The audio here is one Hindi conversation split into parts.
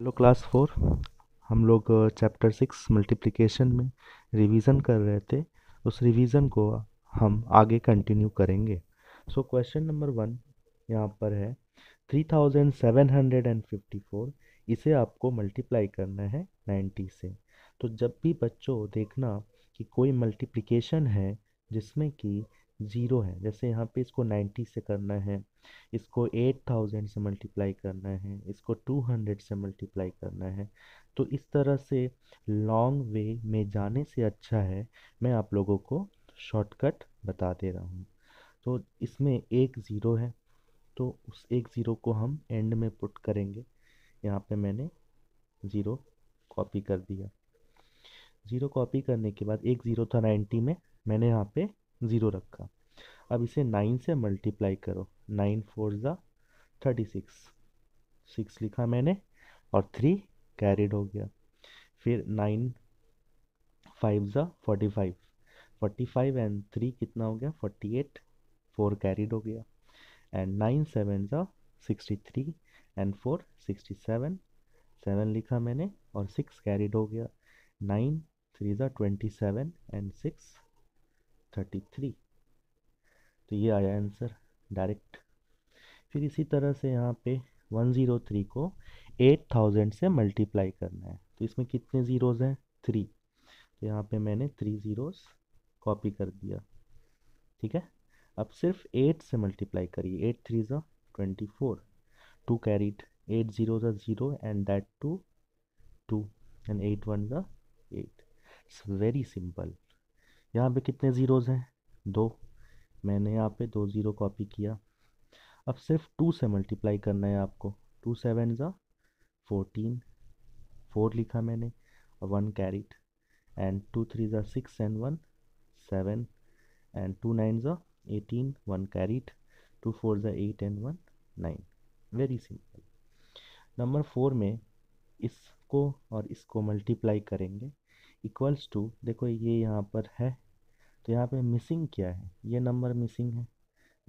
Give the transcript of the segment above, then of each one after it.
हेलो क्लास फोर हम लोग चैप्टर सिक्स मल्टीप्लिकेशन में रिवीजन कर रहे थे उस रिवीजन को हम आगे कंटिन्यू करेंगे सो क्वेश्चन नंबर वन यहाँ पर है three thousand seven hundred and fifty four इसे आपको मल्टीप्लाई करना है नाइन्टी से तो जब भी बच्चों देखना कि कोई मल्टीप्लिकेशन है जिसमें कि ज़ीरो है जैसे यहाँ पे इसको नाइन्टी से करना है इसको एट थाउजेंड से मल्टीप्लाई करना है इसको टू हंड्रेड से मल्टीप्लाई करना है तो इस तरह से लॉन्ग वे में जाने से अच्छा है मैं आप लोगों को शॉर्टकट बता दे रहा हूँ तो इसमें एक ज़ीरो है तो उस एक ज़ीरो को हम एंड में पुट करेंगे यहाँ पे मैंने ज़ीरो कॉपी कर दिया ज़ीरो कॉपी करने के बाद एक ज़ीरो था नाइन्टी में मैंने यहाँ पे ज़ीरो रखा अब इसे नाइन से मल्टीप्लाई करो नाइन फोर ज़ा थर्टी सिक्स सिक्स लिखा मैंने और थ्री कैरिड हो गया फिर नाइन फाइव ज़ा forty five forty five and three कितना हो गया फोर्टी एट फोर कैरिड हो गया एंड नाइन सेवन ज़ा sixty three and four sixty seven seven लिखा मैंने और सिक्स कैरिड हो गया नाइन थ्री ज़ा twenty seven and six thirty three तो ये आया आंसर डायरेक्ट फिर इसी तरह से यहाँ पे वन ज़ीरो थ्री को एट थाउजेंड से मल्टीप्लाई करना है तो इसमें कितने ज़ीरोज़ हैं थ्री तो यहाँ पे मैंने थ्री ज़ीरोस कॉपी कर दिया ठीक है अब सिर्फ एट से मल्टीप्लाई करिए एट थ्री ज़ा twenty four two carried eight zero ज़ा zero and that two two and eight one ज़ा एट इट्स वेरी सिंपल यहाँ पे कितने ज़ीरोज़ हैं दो मैंने यहाँ पे दो ज़ीरो कॉपी किया अब सिर्फ टू से मल्टीप्लाई करना है आपको टू सेवन ज़ा फोर्टीन फोर लिखा मैंने और one carried and two three ज़ा six and one seven and two nine ज़ा eighteen one carried two four ज़ा eight and one nine very simple number four में इसको और इसको मल्टीप्लाई करेंगे इक्वल्स टू देखो ये यहाँ पर है तो यहाँ पे मिसिंग क्या है ये नंबर मिसिंग है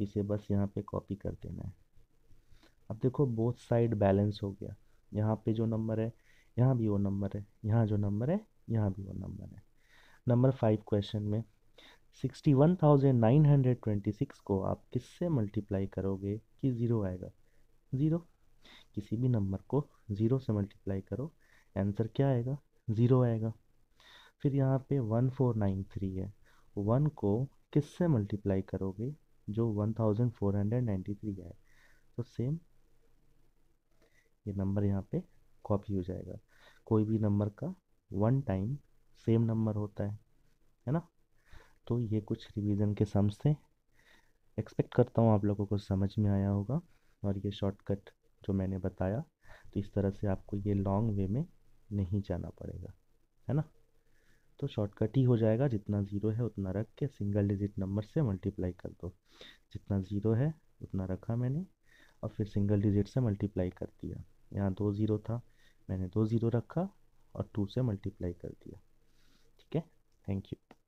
इसे बस यहाँ पे कॉपी कर देना है अब देखो बोथ साइड बैलेंस हो गया यहाँ पे जो नंबर है यहाँ भी वो नंबर है यहाँ जो नंबर है यहाँ भी वो नंबर है नंबर फाइव क्वेश्चन में sixty one thousand nine hundred twenty six को आप किससे मल्टीप्लाई करोगे कि ज़ीरो आएगा ज़ीरो किसी भी नंबर को ज़ीरो से मल्टीप्लाई करो आंसर क्या आएगा ज़ीरो आएगा फिर यहाँ पे वन फोर नाइन थ्री है वन को किससे मल्टीप्लाई करोगे जो one thousand four hundred ninety three है तो सेम ये नंबर यहाँ पे कॉपी हो जाएगा कोई भी नंबर का वन टाइम सेम नंबर होता है है ना तो ये कुछ रिवीजन के सम्स थे एक्सपेक्ट करता हूँ आप लोगों को समझ में आया होगा और ये शॉर्टकट जो मैंने बताया तो इस तरह से आपको ये लॉन्ग वे में नहीं जाना पड़ेगा है ना तो शॉर्टकट ही हो जाएगा जितना ज़ीरो है उतना रख के सिंगल डिजिट नंबर से मल्टीप्लाई कर दो जितना ज़ीरो है उतना रखा मैंने और फिर सिंगल डिजिट से मल्टीप्लाई कर दिया यहाँ दो ज़ीरो था मैंने दो ज़ीरो रखा और टू से मल्टीप्लाई कर दिया ठीक है थैंक यू